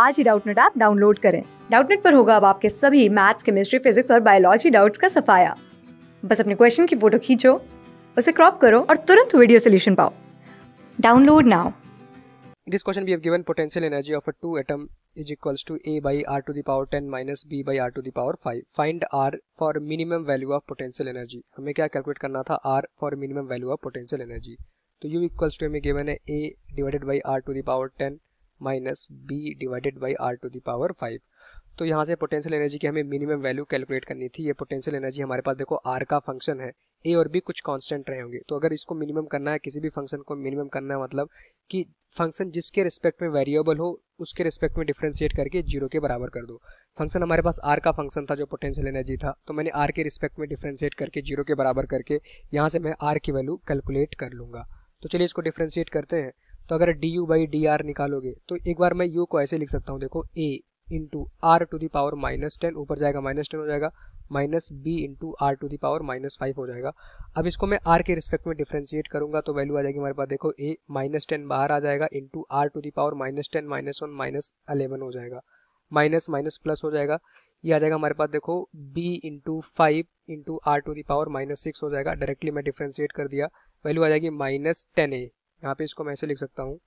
आज ही Doubtnut app download करें डाउटनेट पर होगा अब आपके सभी मैथ्स केमिस्ट्री फिजिक्स और बायोलॉजी डाउट्स का सफाया बस अपने क्वेश्चन की फोटो खींचो उसे क्रॉप करो और तुरंत वीडियो सोल्यूशन पाओ download now this question we have given potential energy of a two atom is equals to A by R to the power ten minus B by R to the power five find R for minimum value of potential energy हमें क्या calculate करना था R for minimum value of potential energy तो U equals to हमें given है A divided by R to the power ten minus B divided by R to the power five तो यहाँ से पोटेंशियल एनर्जी की हमें मिनिमम वैल्यू कैलकुलेट करनी थी ये पोटेंशियल एनर्जी हमारे पास देखो आर का फंक्शन है ए और बी कुछ कांस्टेंट रहे होंगे तो अगर इसको मिनिमम करना है किसी भी फंक्शन को मिनिमम करना है मतलब कि फंक्शन जिसके रिस्पेक्ट में वेरिएबल हो उसके रिस्पेक्ट में डिफ्रेंशिएट करके जीरो के बराबर कर दो फंक्शन हमारे पास आर का फंक्शन था जो पोटेंशियल एनर्जी था तो मैंने आर के रिस्पेक्ट में डिफ्रेंशिएट करके जीरो के बराबर करके यहाँ से मैं आर की वैल्यू कैलकुलेट कर लूँगा तो चलिए इसको डिफ्रेंशिएट करते हैं तो अगर D U by D R निकालोगे तो एक बार मैं यू को ऐसे लिख सकता हूँ देखो A into R to the power minus ten ऊपर जाएगा माइनस टेन हो जाएगा minus B into R to the power minus five हो जाएगा अब इसको मैं आर के रिस्पेक्ट में डिफ्रेंशिएट करूंगा तो वैल्यू आ जाएगी हमारे पास देखो ए माइनस टेन बाहर आ जाएगा into R to power minus ten minus one minus eleven हो जाएगा माइनस माइनस प्लस हो जाएगा ये आ जाएगा हमारे पास देखो B into five into R to the power minus six हो जाएगा डायरेक्टली मैं डिफ्रेंशिएट कर दिया वैल्यू आ जाएगी माइनस टेन ए यहाँ पे इसको मैं ऐसे लिख सकता हूँ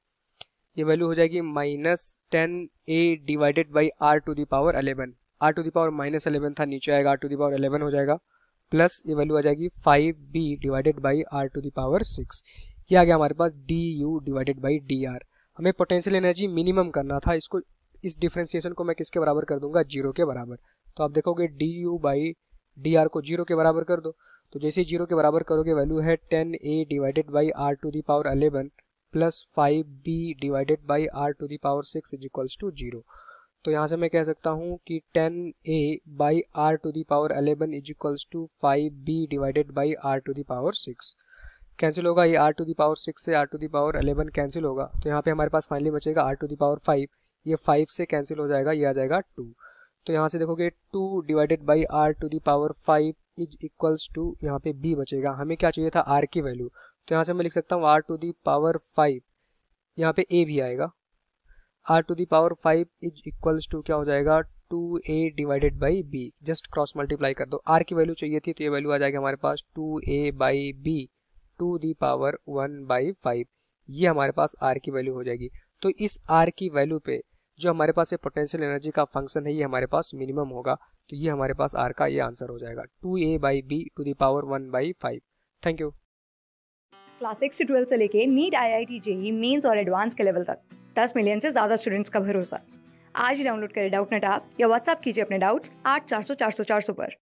ये वैल्यू हो जाएगी minus ten A divided by R to the power eleven R to the power minus eleven था नीचे आएगा R to the power eleven हो जाएगा प्लस ये वैल्यू आ जाएगी five B divided by R to the power six ये आ गया हमारे पास D U divided by D R हमें पोटेंशियल एनर्जी मिनिमम करना था इसको इस डिफ्रेंसिएशन को मैं किसके बराबर कर दूंगा जीरो के बराबर तो आप देखोगे D U by D R को जीरो के बराबर कर दो तो जैसे जीरो के बराबर करोगे वैल्यू है ten A divided by R to the power eleven plus five B divided by R to the power six is equals to zero तो यहाँ से मैं कह सकता हूँ कि ten A by R to the power eleven is equals to five B divided by R to the power six cancel होगा ये R to the power six से R to the power eleven cancel होगा तो यहाँ पे हमारे पास finally बचेगा R to the power five ये फाइव से कैंसिल हो जाएगा ये आ जाएगा टू तो यहाँ से देखोगे two divided by R to the power five is equals to यहाँ पे b बचेगा हमें क्या चाहिए था r की वैल्यू तो यहाँ से मैं लिख सकता हूँ r to the power five यहाँ पे a भी आएगा r to the power five is equals to क्या हो जाएगा two A divided by B just cross multiply कर दो r की वैल्यू चाहिए थी तो ये वैल्यू आ जाएगी हमारे पास two A by B to the power one by five ये हमारे पास r की वैल्यू हो जाएगी तो इस r की वैल्यू पे जो हमारे पास ये पोटेंशियल एनर्जी का फंक्शन है ये हमारे पास मिनिमम होगा तो ये हमारे पास आर का ये आंसर हो जाएगा two A by B to the power one by five thank you class six से ट्वेल्थ से लेके NEET I I T JEE mains और एडवांस के लेवल तक दस मिलियन से ज़्यादा स्टूडेंट्स का भरोसा आज ही डाउनलोड करें डाउट नेट आप या व्हाट्सअप कीजिए अपने डाउट्स आठ चार सौ चार सौ चार सौ पर